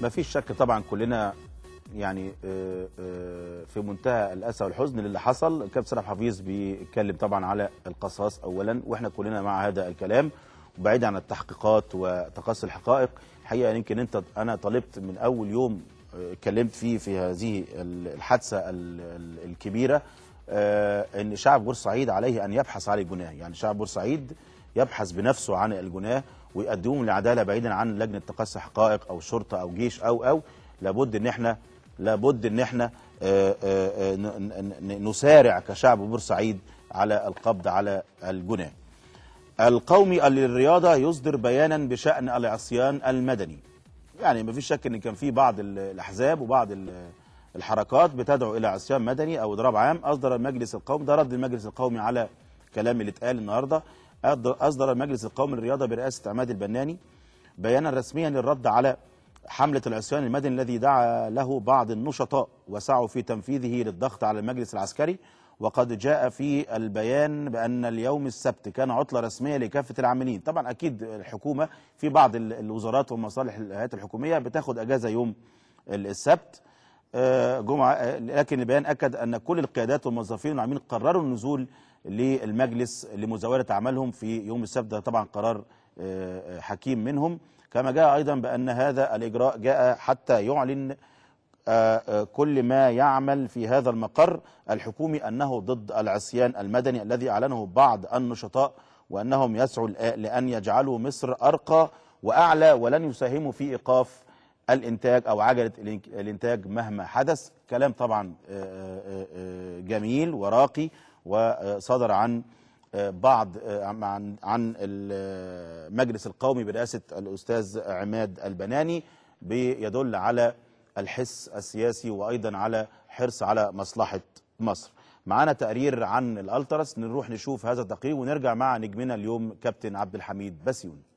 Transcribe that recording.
ما فيش شك طبعا كلنا يعني آه، آه، في منتهى الاسى والحزن للي حصل الكابتن سرح حفيظ بيتكلم طبعا على القصاص اولا واحنا كلنا مع هذا الكلام وبعيد عن التحقيقات وتقصي الحقائق الحقيقه يمكن انت انا طالبت من اول يوم آه، اتكلمت فيه في هذه الحادثه الكبيره ان شعب بورسعيد عليه ان يبحث عن الجناه يعني شعب بورسعيد يبحث بنفسه عن الجناه ويقدموهم للعداله بعيدا عن لجنه تقصي حقائق او شرطه او جيش او او لابد ان احنا لابد ان احنا آه، آه، آه، نسارع كشعب بورسعيد على القبض على الجناه. القومي للرياضه يصدر بيانا بشان العصيان المدني. يعني ما فيش شك ان كان في بعض الاحزاب وبعض الحركات بتدعو الى عصيان مدني او اضراب عام اصدر المجلس القومي ده رد المجلس القومي على كلام اللي اتقال النهارده أصدر المجلس القومي للرياضة برئاسة عماد البناني بيانا رسميا للرد على حملة العصيان المدني الذي دعا له بعض النشطاء وسعوا في تنفيذه للضغط على المجلس العسكري وقد جاء في البيان بأن اليوم السبت كان عطلة رسمية لكافة العاملين طبعا أكيد الحكومة في بعض الوزارات ومصالح الهيئات الحكومية بتاخد أجازة يوم السبت آه، جمعة آه، لكن البيان أكد أن كل القيادات والموظفين والعاملين قرروا النزول للمجلس لمزاوله اعمالهم في يوم السبت ده طبعا قرار آه، آه، حكيم منهم كما جاء ايضا بان هذا الاجراء جاء حتى يعلن آه، كل ما يعمل في هذا المقر الحكومي انه ضد العصيان المدني الذي اعلنه بعض النشطاء وانهم يسعوا لان يجعلوا مصر ارقى واعلى ولن يساهموا في ايقاف الانتاج او عجله الانتاج مهما حدث كلام طبعا جميل وراقي وصدر عن آه، بعض آه، عن المجلس آه، القومي برئاسه الاستاذ عماد البناني بيدل على الحس السياسي وايضا على حرص على مصلحه مصر. معانا تقرير عن الالتراس نروح نشوف هذا التقرير ونرجع مع نجمنا اليوم كابتن عبد الحميد بسيون.